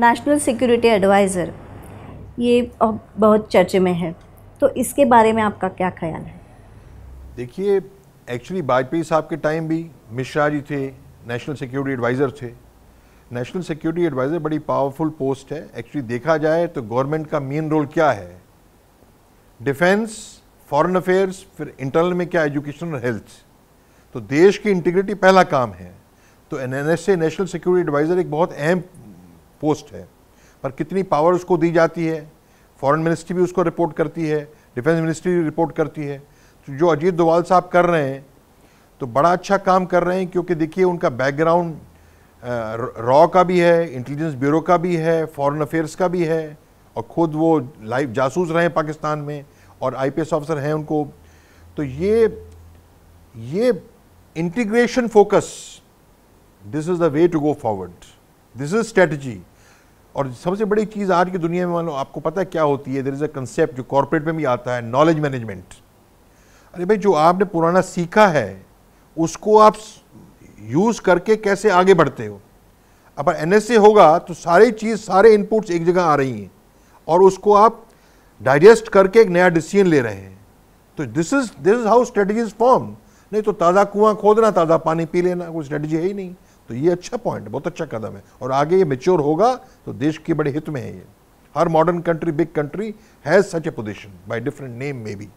national security adviser ये बहुत चर्चे में है तो इसके बारे में आपका क्या ख्याल है देखिए एक्चुअली वाजपेयी साहब के टाइम भी मिश्रा जी थे नेशनल सिक्योरिटी एडवाइज़र थे नेशनल सिक्योरिटी एडवाइज़र बड़ी पावरफुल पोस्ट है एक्चुअली देखा जाए तो गवर्नमेंट का मेन रोल क्या है डिफेंस फॉरेन अफेयर्स फिर इंटरनल में क्या एजुकेशन और हेल्थ तो देश की इंटीग्रिटी पहला काम है तो एन नेशनल सिक्योरिटी एडवाइज़र एक बहुत अहम पोस्ट है पर कितनी पावर उसको दी जाती है फॉरेन मिनिस्ट्री भी उसको रिपोर्ट करती है डिफेंस मिनिस्ट्री भी रिपोर्ट करती है तो जो अजीत दोवाल साहब कर रहे हैं तो बड़ा अच्छा काम कर रहे हैं क्योंकि देखिए उनका बैकग्राउंड रॉ का भी है इंटेलिजेंस ब्यूरो का भी है फॉरेन अफेयर्स का भी है और ख़ुद वो लाइव जासूस रहे हैं पाकिस्तान में और आईपीएस ऑफिसर हैं उनको तो ये ये integration focus this is the way to go forward this is strategy और सबसे बड़ी चीज़ आज की दुनिया में मानो आपको पता है क्या होती है देर इज़ अ कंसेप्ट जो कॉरपोरेट में भी आता है नॉलेज मैनेजमेंट अरे भाई जो आपने पुराना सीखा है उसको आप यूज़ करके कैसे आगे बढ़ते हो अब एन होगा तो सारी चीज़ सारे इनपुट्स एक जगह आ रही हैं और उसको आप डाइजेस्ट करके एक नया डिसीजन ले रहे हैं तो this is this is how strategies form नहीं तो ताज़ा कुआं खोदना ताज़ा पानी पी लेना कोई स्ट्रेटजी है ही नहीं तो ये अच्छा पॉइंट है बहुत अच्छा कदम है और आगे ये मेच्योर होगा तो देश के बड़े हित में है ये हर modern country big country has such a position by different name may B